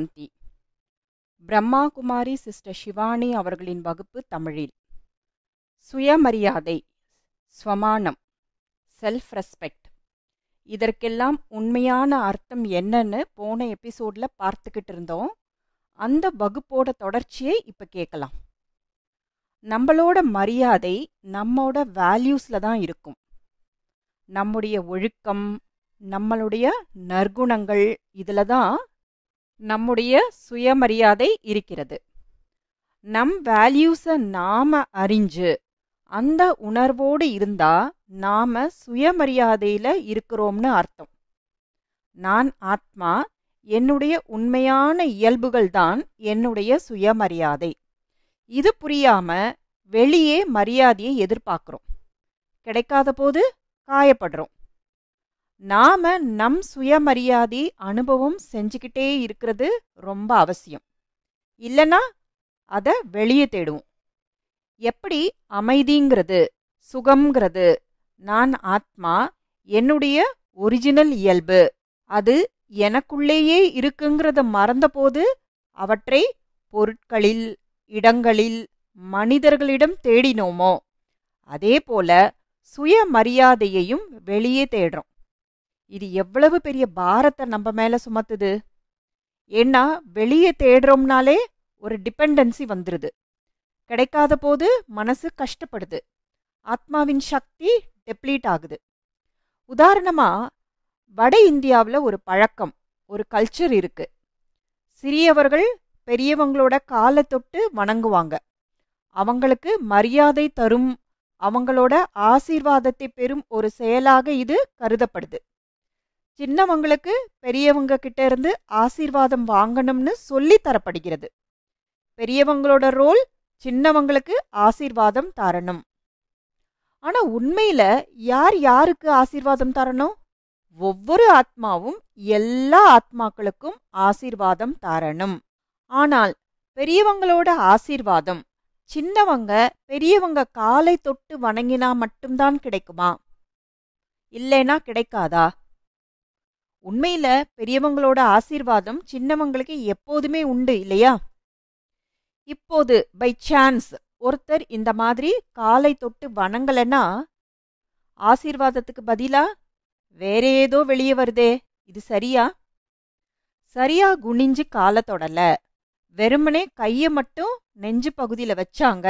சாந்தி Brahma Kumari sister Shivani அவர்களின் வகுப்பு தமிழில் சுயமரியாதை ஸ்வமானம் செல்ஃப் ரெஸ்பெக்ட் இதற்கெல்லாம் உண்மையான அர்த்தம் என்னன்னு போன எபிசோடில் பார்த்துக்கிட்டு இருந்தோம் அந்த வகுப்போட தொடர்ச்சியை இப்போ கேட்கலாம் நம்மளோட மரியாதை நம்மோட வேல்யூஸில் தான் இருக்கும் நம்முடைய ஒழுக்கம் நம்மளுடைய நற்குணங்கள் இதில் தான் நம்முடைய சுயமரியாதை இருக்கிறது நம் வேல்யூஸை நாம அறிஞ்சு அந்த உணர்வோடு இருந்தா நாம சுயமரியாதையில இருக்கிறோம்னு அர்த்தம் நான் ஆத்மா என்னுடைய உண்மையான இயல்புகள் தான் என்னுடைய சுயமரியாதை இது புரியாம வெளியே மரியாதையை எதிர்பார்க்குறோம் கிடைக்காத போது காயப்படுறோம் நாம நம் சுயமரியாதை அனுபவம் செஞ்சுக்கிட்டே இருக்கிறது ரொம்ப அவசியம் இல்லைனா அதை வெளியே தேடுவோம் எப்படி அமைதிங்கிறது சுகம்ங்கிறது நான் ஆத்மா என்னுடைய ஒரிஜினல் இயல்பு அது எனக்குள்ளேயே இருக்குங்கிறத மறந்தபோது அவற்றை பொருட்களில் இடங்களில் மனிதர்களிடம் தேடினோமோ அதே போல சுயமரியாதையையும் வெளியே தேடுறோம் இது எவ்வளவு பெரிய பாரத்தை நம்ம மேலே சுமத்துது ஏன்னா வெளியே தேடுறோம்னாலே ஒரு டிபெண்டன்சி வந்துடுது கிடைக்காத போது மனசு கஷ்டப்படுது ஆத்மாவின் சக்தி டெப்ளீட் ஆகுது உதாரணமாக வட இந்தியாவில் ஒரு பழக்கம் ஒரு கல்ச்சர் இருக்கு சிறியவர்கள் பெரியவங்களோட காலை தொட்டு வணங்குவாங்க அவங்களுக்கு மரியாதை தரும் அவங்களோட ஆசீர்வாதத்தை பெறும் ஒரு செயலாக இது கருதப்படுது சின்னவங்களுக்கு பெரியவங்க கிட்ட இருந்து ஆசீர்வாதம் வாங்கணும்னு சொல்லி தரப்படுகிறது பெரியவங்களோட ரோல் சின்னவங்களுக்கு ஆசீர்வாதம் தரணும் ஆனா உண்மையில யார் யாருக்கு ஆசீர்வாதம் தரணும் ஒவ்வொரு ஆத்மாவும் எல்லா ஆத்மாக்களுக்கும் ஆசீர்வாதம் தரணும் ஆனால் பெரியவங்களோட ஆசீர்வாதம் சின்னவங்க பெரியவங்க காலை தொட்டு வணங்கினா மட்டும்தான் கிடைக்குமா இல்லைனா கிடைக்காதா உண்மையில பெரியவங்களோட ஆசீர்வாதம் சின்னவங்களுக்கு எப்போதுமே உண்டு இல்லையா இப்போது பை சான்ஸ் ஒருத்தர் இந்த மாதிரி காலை தொட்டு வணங்கலைன்னா ஆசீர்வாதத்துக்கு பதிலா வேற ஏதோ வெளியே வருதே இது சரியா சரியா குனிஞ்சு காலை தொடல வெறுமனே கையை மட்டும் நெஞ்சு பகுதியில் வச்சாங்க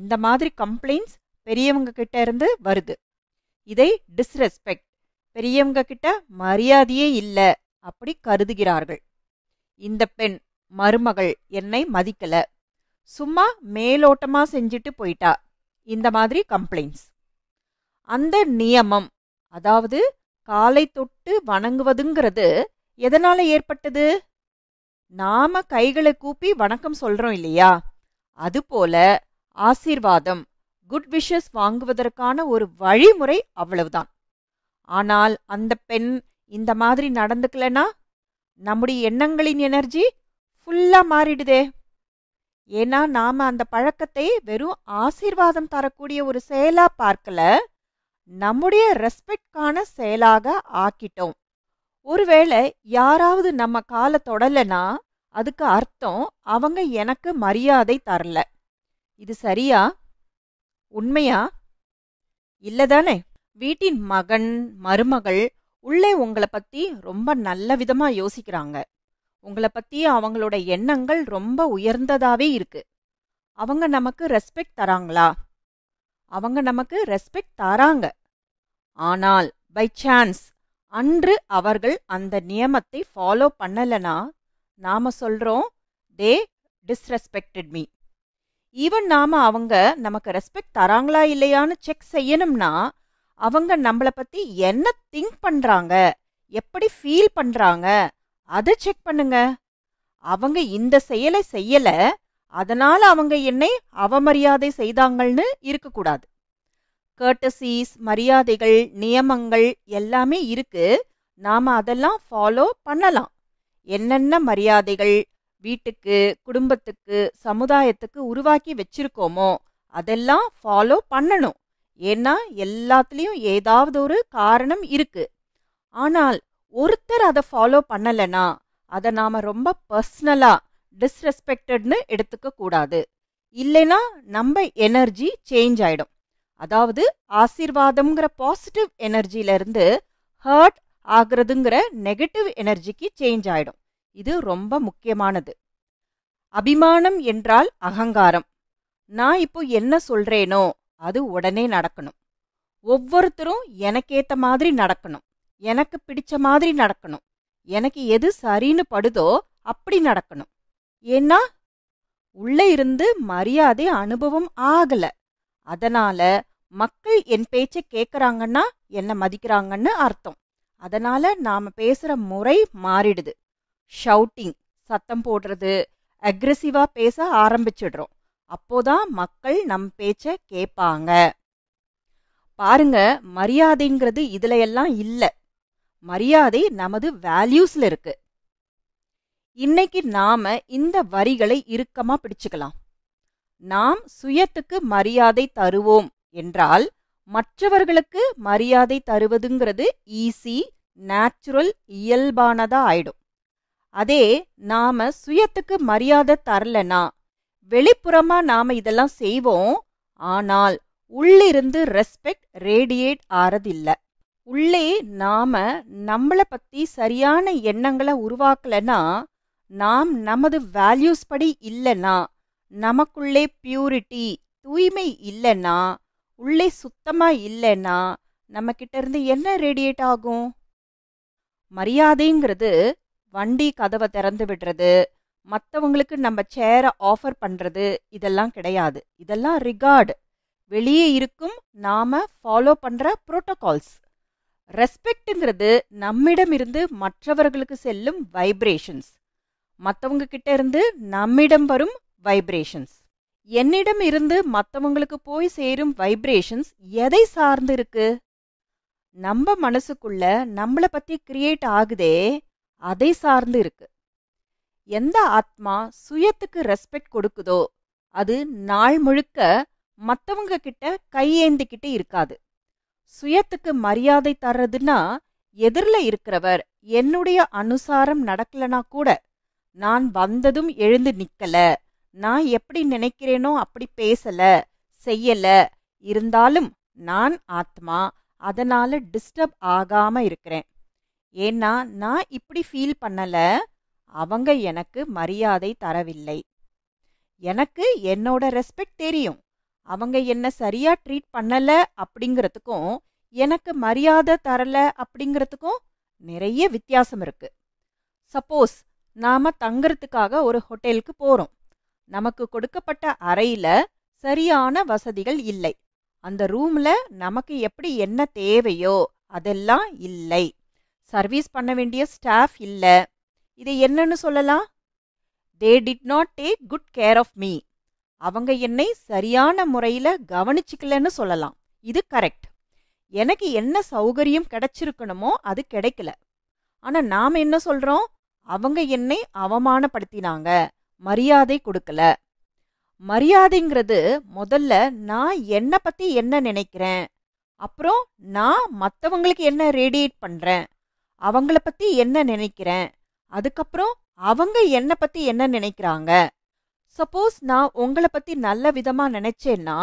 இந்த மாதிரி கம்ப்ளைண்ட்ஸ் பெரியவங்க கிட்ட இருந்து வருது இதை டிஸ்ரெஸ்பெக்ட் பெரியவங்க கிட்ட மரியாதையே இல்லை அப்படி கருதுகிறார்கள் இந்த பெண் மருமகள் என்னை மதிக்கல சும்மா மேலோட்டமா செஞ்சுட்டு போயிட்டா இந்த மாதிரி கம்ப்ளைண்ட்ஸ் அந்த நியமம் அதாவது காலை தொட்டு வணங்குவதுங்கிறது எதனால ஏற்பட்டது நாம கைகளை கூப்பி வணக்கம் சொல்றோம் இல்லையா அதுபோல ஆசீர்வாதம் குட் விஷஸ் வாங்குவதற்கான ஒரு வழிமுறை அவ்வளவுதான் ஆனால் அந்த பெண் இந்த மாதிரி நடந்துக்கலனா நம்முடைய எண்ணங்களின் எனர்ஜி ஃபுல்லாக மாறிடுதே ஏன்னா நாம் அந்த பழக்கத்தை வெறும் ஆசீர்வாதம் தரக்கூடிய ஒரு செயலாக பார்க்கல நம்முடைய ரெஸ்பெக்டான செயலாக ஆக்கிட்டோம் ஒருவேளை யாராவது நம்ம காலை தொடலைனா அதுக்கு அர்த்தம் அவங்க எனக்கு மரியாதை தரல இது சரியா உண்மையா இல்லை தானே வீட்டின் மகன் மருமகள் உள்ளே உங்களை பற்றி ரொம்ப நல்ல விதமாக யோசிக்கிறாங்க உங்களை பற்றி அவங்களோட எண்ணங்கள் ரொம்ப உயர்ந்ததாகவே இருக்கு அவங்க நமக்கு ரெஸ்பெக்ட் தராங்களா அவங்க நமக்கு ரெஸ்பெக்ட் தராங்க ஆனால் பை சான்ஸ் அன்று அவர்கள் அந்த நியமத்தை ஃபாலோ பண்ணலனா நாம் சொல்கிறோம் தே டிஸ்ரெஸ்பெக்டட் மீ ஈவன் நாம் அவங்க நமக்கு ரெஸ்பெக்ட் தராங்களா இல்லையான்னு செக் செய்யணும்னா அவங்க நம்மளை பற்றி என்ன திங்க் பண்ணுறாங்க எப்படி ஃபீல் பண்ணுறாங்க அதை செக் பண்ணுங்க அவங்க இந்த செயலை செய்யலை அதனால் அவங்க என்னை அவமரியாதை செய்தாங்கள்னு இருக்கக்கூடாது கேர்டசீஸ் மரியாதைகள் நியமங்கள் எல்லாமே இருக்கு நாம் அதெல்லாம் ஃபாலோ பண்ணலாம் என்னென்ன மரியாதைகள் வீட்டுக்கு குடும்பத்துக்கு சமுதாயத்துக்கு உருவாக்கி வச்சிருக்கோமோ அதெல்லாம் ஃபாலோ பண்ணணும் ஏன்னா எல்லாத்துலேயும் ஏதாவது ஒரு காரணம் இருக்கு ஆனால் ஒருத்தர் அதை ஃபாலோ பண்ணலைன்னா அதை நாம் ரொம்ப பர்சனலாக டிஸ்ரெஸ்பெக்டட்னு எடுத்துக்க கூடாது இல்லைனா நம்ம எனர்ஜி சேஞ்ச் ஆயிடும் அதாவது ஆசீர்வாதம்ங்கிற பாசிட்டிவ் எனர்ஜியிலிருந்து ஹர்ட் ஆகிறதுங்கிற நெகட்டிவ் எனர்ஜிக்கு சேஞ்ச் ஆயிடும் இது ரொம்ப முக்கியமானது அபிமானம் என்றால் அகங்காரம் நான் இப்போ என்ன சொல்றேனோ அது உடனே நடக்கணும் ஒவ்வொருத்தரும் எனக்கேத்த மாதிரி நடக்கணும் எனக்கு பிடிச்ச மாதிரி நடக்கணும் எனக்கு எது சரின்னு படுதோ அப்படி நடக்கணும் ஏன்னா உள்ளே இருந்து மரியாதை அனுபவம் ஆகல அதனால மக்கள் என் பேச்சை கேட்குறாங்கன்னா என்ன மதிக்கிறாங்கன்னு அர்த்தம் அதனால நாம பேசுற முறை மாறிடுது ஷவுட்டிங் சத்தம் போடுறது அக்ரெசிவா பேச ஆரம்பிச்சிடுறோம் அப்போதான் மக்கள் நம் பேச்ச கேட்பாங்க பாருங்க மரியாதைங்கிறது இதுல எல்லாம் இல்லை மரியாதை நமது வேல்யூஸ்ல இருக்கு இன்னைக்கு நாம இந்த வரிகளை இறுக்கமா பிடிச்சுக்கலாம் நாம் சுயத்துக்கு மரியாதை தருவோம் என்றால் மற்றவர்களுக்கு மரியாதை தருவதுங்கிறது ஈஸி நேச்சுரல் இயல்பானதா ஆயிடும் அதே நாம சுயத்துக்கு மரியாதை தரலனா வெளிப்புறமா நாம இதெல்லாம் செய்வோம் ஆனால் உள்ளிருந்து ரெஸ்பெக்ட் ரேடியேட் ஆறதில்ல உள்ளே நாம நம்மளை பத்தி சரியான எண்ணங்களை உருவாக்கலனா நாம் நமது வேல்யூஸ் படி இல்லைனா நமக்குள்ளே பியூரிட்டி தூய்மை இல்லைனா உள்ளே சுத்தமா இல்லைனா நம்ம கிட்ட இருந்து என்ன ரேடியேட் ஆகும் மரியாதைங்கிறது வண்டி கதவை திறந்து விடுறது மற்றவங்களுக்கு நம்ம சேரை ஆஃபர் பண்ணுறது இதெல்லாம் கிடையாது இதெல்லாம் ரிகார்டு வெளியே இருக்கும் நாம் ஃபாலோ பண்ணுற ப்ரோட்டோகால்ஸ் நம்மிடம் நம்மிடமிருந்து மற்றவர்களுக்கு செல்லும் வைப்ரேஷன்ஸ் மற்றவங்க கிட்ட இருந்து நம்மிடம் வரும் வைப்ரேஷன்ஸ் என்னிடம் இருந்து மற்றவங்களுக்கு போய் சேரும் வைப்ரேஷன்ஸ் எதை சார்ந்து இருக்கு நம்ம மனசுக்குள்ள நம்மளை பத்தி கிரியேட் ஆகுதே அதை சார்ந்து இருக்கு எந்த ஆத்மா சுயத்துக்கு ரெஸ்பெக்ட் கொடுக்குதோ அது நாள் முழுக்க மற்றவங்க கிட்ட கையேந்திக்கிட்டு இருக்காது சுயத்துக்கு மரியாதை தர்றதுன்னா எதிரில் இருக்கிறவர் என்னுடைய அனுசாரம் நடக்கலனா கூட நான் வந்ததும் எழுந்து நிக்கல நான் எப்படி நினைக்கிறேனோ அப்படி பேசல செய்யல இருந்தாலும் நான் ஆத்மா அதனால டிஸ்டர்ப் ஆகாம இருக்கிறேன் ஏன்னா நான் இப்படி ஃபீல் பண்ணல அவங்க எனக்கு மரியாதை தரவில்லை எனக்கு என்னோட ரெஸ்பெக்ட் தெரியும் அவங்க என்ன சரியா ட்ரீட் பண்ணல அப்படிங்கிறதுக்கும் எனக்கு மரியாதை தரல அப்படிங்கிறதுக்கும் நிறைய வித்தியாசம் இருக்கு சப்போஸ் நாம தங்கறதுக்காக ஒரு ஹோட்டலுக்கு போறோம் நமக்கு கொடுக்கப்பட்ட அறையில சரியான வசதிகள் இல்லை அந்த ரூம்ல நமக்கு எப்படி என்ன தேவையோ அதெல்லாம் இல்லை சர்வீஸ் பண்ண வேண்டிய ஸ்டாஃப் இல்லை இதை என்னன்னு சொல்லலாம் they did not take good care of me அவங்க என்னை சரியான முறையில் கவனிச்சிக்கலன்னு சொல்லலாம் இது கரெக்ட் எனக்கு என்ன சௌகரியம் கிடைச்சிருக்கணுமோ அது கிடைக்கல ஆனால் நாம் என்ன சொல்கிறோம் அவங்க என்னை அவமானப்படுத்தினாங்க மரியாதை கொடுக்கல மரியாதைங்கிறது முதல்ல நான் என்னை பற்றி என்ன நினைக்கிறேன் அப்புறம் நான் மற்றவங்களுக்கு என்ன ரேடியேட் பண்ணுறேன் அவங்கள பற்றி என்ன நினைக்கிறேன் அதுக்கப்புறம் அவங்க என்னை பத்தி என்ன நினைக்கிறாங்க சப்போஸ் நான் உங்களை பத்தி நல்ல விதமா நினைச்சேன்னா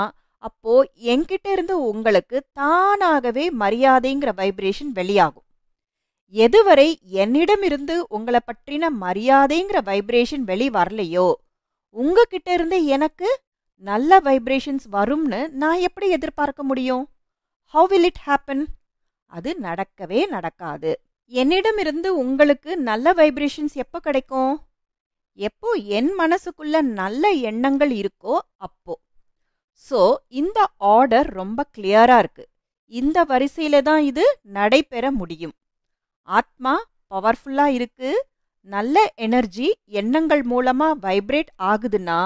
அப்போ என்கிட்ட இருந்து உங்களுக்கு தானாகவே மரியாதைங்கிற வைப்ரேஷன் வெளியாகும் எதுவரை என்னிடம் இருந்து உங்களை பற்றின மரியாதைங்கிற வைப்ரேஷன் வெளி வரலையோ உங்ககிட்ட இருந்து எனக்கு நல்ல வைப்ரேஷன்ஸ் வரும்னு நான் எப்படி எதிர்பார்க்க முடியும் ஹவு வில் இட் ஹேப்பன் அது நடக்கவே நடக்காது என்னிடமிருந்து உங்களுக்கு நல்ல வைப்ரேஷன்ஸ் எப்போ கிடைக்கும் எப்போ என் மனசுக்குள்ள நல்ல எண்ணங்கள் இருக்கோ அப்போ ஸோ இந்த ஆர்டர் ரொம்ப கிளியராக இருக்கு இந்த வரிசையில தான் இது நடைபெற முடியும் ஆத்மா பவர்ஃபுல்லாக இருக்கு நல்ல எனர்ஜி எண்ணங்கள் மூலமாக வைப்ரேட் ஆகுதுன்னா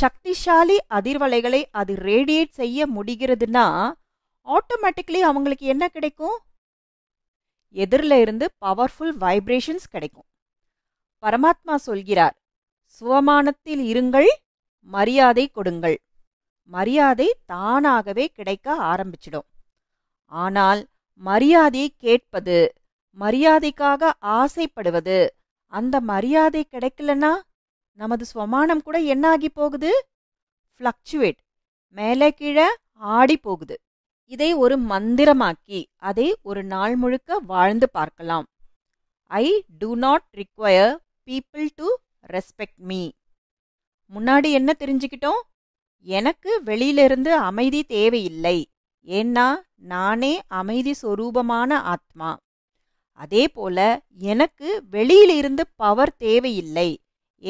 சக்திசாலி அதிர்வலைகளை அது ரேடியேட் செய்ய முடிகிறதுனா ஆட்டோமேட்டிக்லி அவங்களுக்கு என்ன கிடைக்கும் எதிரில் இருந்து பவர்ஃபுல் வைப்ரேஷன்ஸ் கிடைக்கும் பரமாத்மா சொல்கிறார் சுவமானத்தில் இருங்கள் மரியாதை கொடுங்கள் மரியாதை தானாகவே கிடைக்க ஆரம்பிச்சிடும் ஆனால் மரியாதையை கேட்பது மரியாதைக்காக ஆசைப்படுவது அந்த மரியாதை கிடைக்கலன்னா நமது சுவமானம் கூட என்னாகி போகுது ஃப்ளக்சுவேட் மேலே கீழே ஆடி போகுது இதை ஒரு மந்திரமாக்கி அதை ஒரு நாள் முழுக்க வாழ்ந்து பார்க்கலாம் I do not require people to respect me முன்னாடி என்ன தெரிஞ்சுக்கிட்டோம் எனக்கு வெளியிலிருந்து அமைதி தேவையில்லை ஏன்னா நானே அமைதி சொரூபமான ஆத்மா அதே போல எனக்கு வெளியிலிருந்து பவர் தேவையில்லை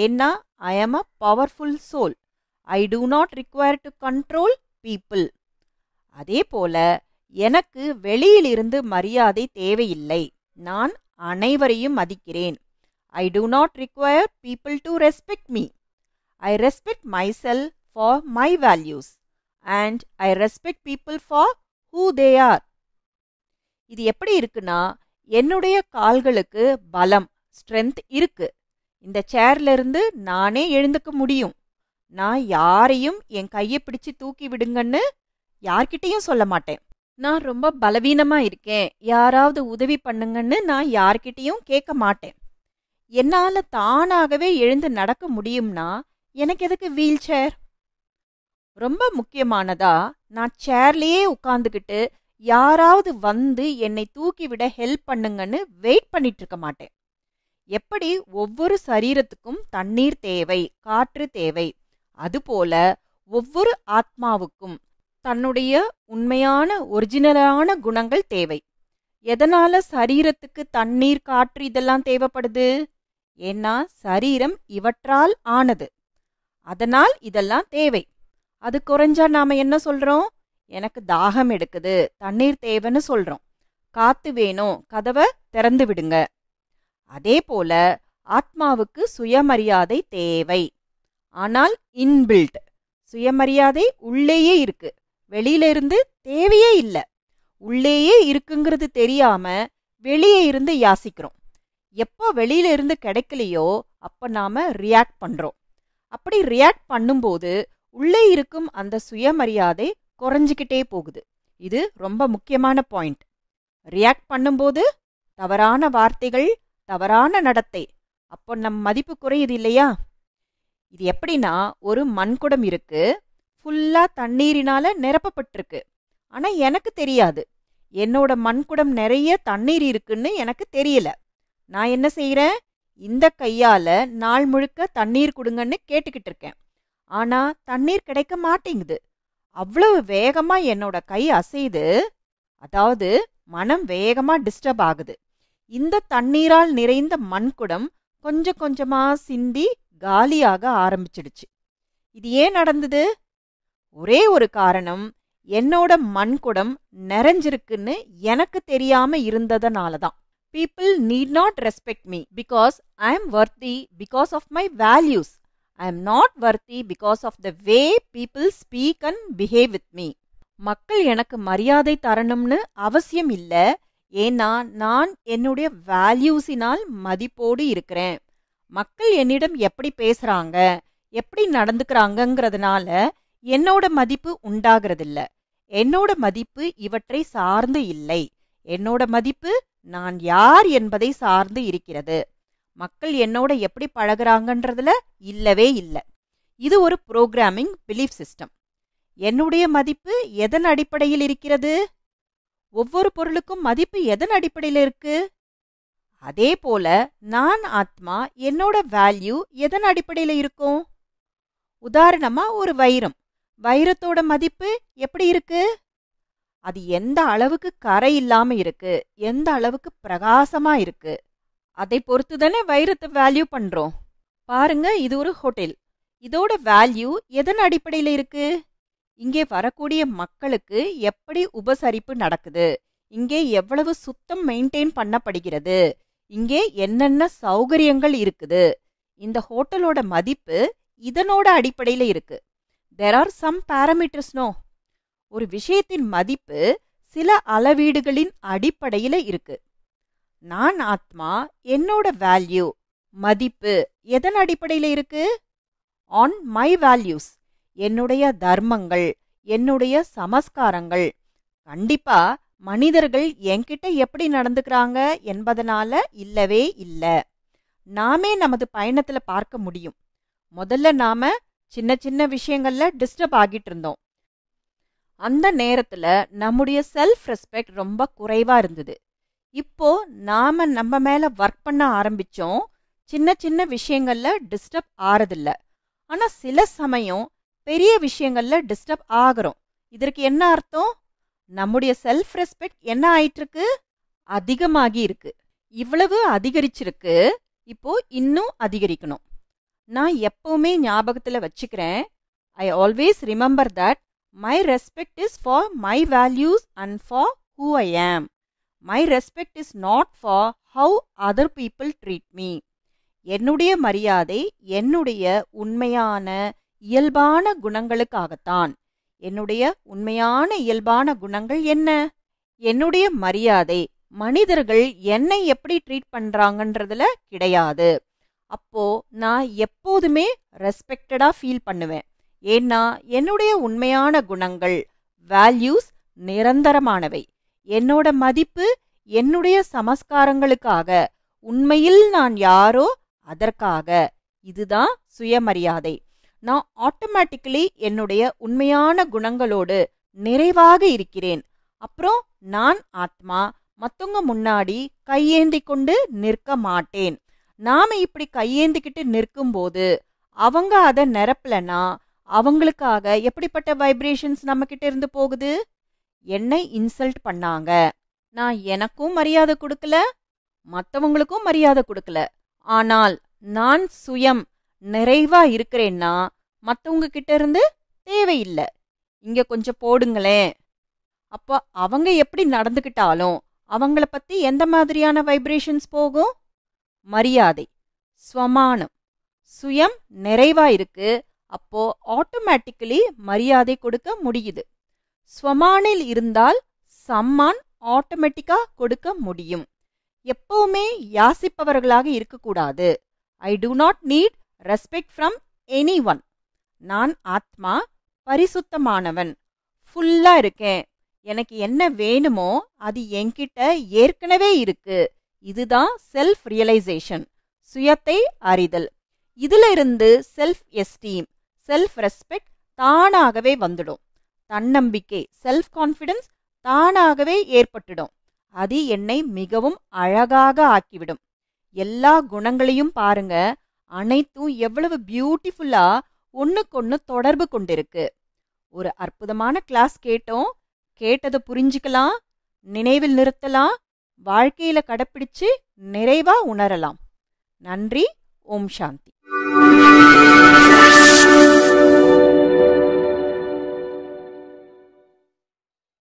ஏன்னா I am a powerful soul I do not require to control people அதே போல எனக்கு வெளியிலிருந்து மரியாதை தேவையில்லை நான் அனைவரையும் மதிக்கிறேன் I do not require people to respect me I respect my self for my values and I respect people for who they are இது எப்படி இருக்குன்னா என்னுடைய கால்களுக்கு பலம் ஸ்ட்ரென்த் இருக்கு இந்த சேர்ல இருந்து நானே எழுந்துக்க முடியும் நான் யாரையும் என் கையை பிடிச்சு தூக்கி விடுங்கன்னு யார்கிட்டயும் சொல்ல மாட்டேன் நான் ரொம்ப பலவீனமா இருக்கேன் யாராவது உதவி பண்ணுங்கன்னு நான் யார்கிட்டயும் கேட்க மாட்டேன் என்னால தானாகவே எழுந்து நடக்க முடியும்னா எனக்கு எதுக்கு வீல் சேர் ரொம்ப முக்கியமானதா நான் சேர்லேயே உட்காந்துக்கிட்டு யாராவது வந்து என்னை தூக்கிவிட ஹெல்ப் பண்ணுங்கன்னு வெயிட் பண்ணிட்டு இருக்க மாட்டேன் எப்படி ஒவ்வொரு சரீரத்துக்கும் தண்ணீர் தேவை காற்று தேவை அதுபோல ஒவ்வொரு ஆத்மாவுக்கும் தன்னுடைய உண்மையான ஒரிஜினலான குணங்கள் தேவை எதனால சரீரத்துக்கு தண்ணீர் காற்று இதெல்லாம் தேவைப்படுது ஏன்னா சரீரம் இவற்றால் ஆனது அதனால் இதெல்லாம் தேவை அது குறைஞ்சா நாம என்ன சொல்றோம் எனக்கு தாகம் எடுக்குது தண்ணீர் தேவைன்னு சொல்றோம் காத்து வேணும் கதவை திறந்து விடுங்க அதே போல ஆத்மாவுக்கு சுயமரியாதை தேவை ஆனால் இன்பில்ட் சுயமரியாதை உள்ளேயே இருக்கு வெளியில இருந்து தேவையே இல்லை உள்ளேயே இருக்குங்கிறது தெரியாம வெளியே இருந்து யாசிக்கிறோம் எப்போ வெளியில இருந்து கிடைக்கலையோ அப்ப நாம ரியாக்ட் பண்றோம் அப்படி ரியாக்ட் பண்ணும்போது உள்ளே இருக்கும் அந்த சுயமரியாதை குறைஞ்சிக்கிட்டே போகுது இது ரொம்ப முக்கியமான பாயிண்ட் ரியாக்ட் பண்ணும்போது தவறான வார்த்தைகள் தவறான நடத்தை அப்போ நம் மதிப்பு குறையுது இல்லையா இது எப்படின்னா ஒரு மண்குடம் இருக்குது ஃபுல்லாக தண்ணீரினால் நிரப்பப்பட்டிருக்கு ஆனால் எனக்கு தெரியாது என்னோட மண்குடம் நிறைய தண்ணீர் இருக்குன்னு எனக்கு தெரியல நான் என்ன செய்கிறேன் இந்த கையால் நாள் முழுக்க தண்ணீர் கொடுங்கன்னு கேட்டுக்கிட்டு இருக்கேன் ஆனால் தண்ணீர் கிடைக்க மாட்டேங்குது அவ்வளவு வேகமாக என்னோட கை அசையுது அதாவது மனம் வேகமாக டிஸ்டர்ப் ஆகுது இந்த தண்ணீரால் நிறைந்த மண்குடம் கொஞ்சம் கொஞ்சமாக சிந்தி காலியாக ஆரம்பிச்சிடுச்சு இது ஏன் நடந்தது ஒரே ஒரு காரணம் என்னோட மண்குடம் நிறைஞ்சிருக்குன்னு எனக்கு தெரியாம இருந்ததுனால தான் people need not respect me because I am worthy because of my values I am not worthy because of the way people speak and behave with me மக்கள் எனக்கு மரியாதை தரணும்னு அவசியம் இல்லை ஏன்னா நான் என்னுடைய வேல்யூஸினால் மதிப்போடு இருக்கிறேன் மக்கள் என்னிடம் எப்படி பேசுறாங்க எப்படி நடந்துக்கிறாங்கங்கிறதுனால என்னோட மதிப்பு உண்டாகிறதில்ல என்னோட மதிப்பு இவற்றை சார்ந்து இல்லை என்னோட மதிப்பு நான் யார் என்பதை சார்ந்து இருக்கிறது மக்கள் என்னோட எப்படி பழகிறாங்கன்றதுல இல்லவே இல்லை இது ஒரு புரோகிராமிங் பிலீஃப் சிஸ்டம் என்னுடைய மதிப்பு எதன் அடிப்படையில் இருக்கிறது ஒவ்வொரு பொருளுக்கும் மதிப்பு எதன் அடிப்படையில் இருக்கு அதே போல நான் ஆத்மா என்னோட வேல்யூ எதன் அடிப்படையில் இருக்கும் உதாரணமா ஒரு வைரம் வைரத்தோட மதிப்பு எப்படி இருக்கு அது எந்த அளவுக்கு கரை இல்லாம இருக்கு எந்த அளவுக்கு பிரகாசமா இருக்கு அதை பொறுத்து தானே வைரத்தை வேல்யூ பண்றோம் பாருங்க இது ஒரு ஹோட்டல் இதோட வேல்யூ எதன் அடிப்படையில் இருக்கு இங்கே வரக்கூடிய மக்களுக்கு எப்படி உபசரிப்பு நடக்குது இங்கே எவ்வளவு சுத்தம் மெயின்டைன் பண்ணப்படுகிறது இங்கே என்னென்ன சௌகரியங்கள் இருக்குது இந்த ஹோட்டலோட மதிப்பு இதனோட அடிப்படையில் இருக்குது there are some parameters no ஒரு விஷயத்தின் மதிப்பு சில அளவீடுகளின் அடிப்படையில் இருக்கு நான் ஆத்மா என்னோட வேல்யூ மதிப்பு எதன் அடிப்படையில் இருக்கு ஆன் மை வேல்யூஸ் என்னுடைய தர்மங்கள் என்னுடைய சமஸ்காரங்கள் கண்டிப்பா மனிதர்கள் என்கிட்ட எப்படி நடந்துக்கிறாங்க என்பதனால இல்லவே இல்லை நாமே நமது பயணத்தில் பார்க்க முடியும் முதல்ல நாம சின்ன சின்ன விஷயங்கள்ல டிஸ்டர்ப் ஆகிட்டு இருந்தோம் அந்த நேரத்துல நம்முடைய செல்ஃப் ரெஸ்பெக்ட் ரொம்ப குறைவா இருந்தது இப்போ நாம நம்ம மேல ஒர்க் பண்ண ஆரம்பிச்சோம் சின்ன சின்ன விஷயங்கள்ல டிஸ்டர்ப் ஆறதில்ல ஆனா சில சமயம் பெரிய விஷயங்கள்ல டிஸ்டர்ப் ஆகிறோம் இதற்கு என்ன அர்த்தம் நம்முடைய செல்ஃப் ரெஸ்பெக்ட் என்ன ஆயிட்டு இருக்கு அதிகமாகி இருக்கு இவ்வளவு அதிகரிச்சிருக்கு இப்போ இன்னும் அதிகரிக்கணும் நான் எப்பவுமே ஞாபகத்தில் வச்சுக்கிறேன் I always remember that my respect is for my values and for who I am my respect is not for how other people treat me என்னுடைய மரியாதை என்னுடைய உண்மையான இயல்பான குணங்களுக்காகத்தான் என்னுடைய உண்மையான இயல்பான குணங்கள் என்ன என்னுடைய மரியாதை மனிதர்கள் என்னை எப்படி ட்ரீட் பண்ணுறாங்கன்றதுல கிடையாது அப்போது நான் எப்போதுமே ரெஸ்பெக்டடாக ஃபீல் பண்ணுவேன் ஏன்னா என்னுடைய உண்மையான குணங்கள் வேல்யூஸ் நிரந்தரமானவை என்னோட மதிப்பு என்னுடைய சமஸ்காரங்களுக்காக உண்மையில் நான் யாரோ அதற்காக இதுதான் சுயமரியாதை நான் ஆட்டோமேட்டிக்கலி என்னுடைய உண்மையான குணங்களோடு நிறைவாக இருக்கிறேன் அப்புறம் நான் ஆத்மா மத்தவங்க முன்னாடி கையேந்தி கொண்டு நிற்க மாட்டேன் நாம இப்படி கையேந்திக்கிட்டு போது அவங்க அதை நிரப்பலன்னா அவங்களுக்காக எப்படிப்பட்ட வைப்ரேஷன்ஸ் நம்ம கிட்ட இருந்து போகுது என்னை இன்சல்ட் பண்ணாங்க நான் எனக்கும் மரியாதை கொடுக்கல மற்றவங்களுக்கும் மரியாதை கொடுக்கல ஆனால் நான் சுயம் நிறைவா இருக்கிறேன்னா மற்றவங்க கிட்ட இருந்து தேவையில்லை இங்க கொஞ்சம் போடுங்களேன் அப்போ அவங்க எப்படி நடந்துக்கிட்டாலும் அவங்கள பத்தி எந்த மாதிரியான வைப்ரேஷன்ஸ் போகும் மரியாதை ஸ்வமானம் சுயம் நிறைவா இருக்கு அப்போ ஆட்டோமேட்டிக்கலி மரியாதை கொடுக்க முடியுது ஸ்வமானில் இருந்தால் சம்மான் ஆட்டோமேட்டிக்கா கொடுக்க முடியும் எப்பவுமே யாசிப்பவர்களாக இருக்கக்கூடாது I do not need respect from anyone நான் ஆத்மா பரிசுத்தமானவன் ஃபுல்லா இருக்கேன் எனக்கு என்ன வேணுமோ அது என்கிட்ட ஏற்கனவே இருக்கு இதுதான் செல்ஃப் ரியலைசேஷன் சுயத்தை அறிதல் இதுல இருந்து செல்ஃப் எஸ்டீம் செல்ஃப் ரெஸ்பெக்ட் தானாகவே வந்துடும் தன்னம்பிக்கை செல்ஃப் கான்ஃபிடன்ஸ் தானாகவே ஏற்பட்டுடும் அது என்னை மிகவும் அழகாக ஆக்கிவிடும் எல்லா குணங்களையும் பாருங்க அனைத்தும் எவ்வளவு பியூட்டிஃபுல்லா ஒன்னுக்கொன்னு தொடர்பு கொண்டிருக்கு ஒரு அற்புதமான கிளாஸ் கேட்டோம் கேட்டதை புரிஞ்சுக்கலாம் நினைவில் நிறுத்தலாம் வாழ்க்கையில் கடைப்பிடிச்சு நிறைவாக உணரலாம் நன்றி ஓம் சாந்தி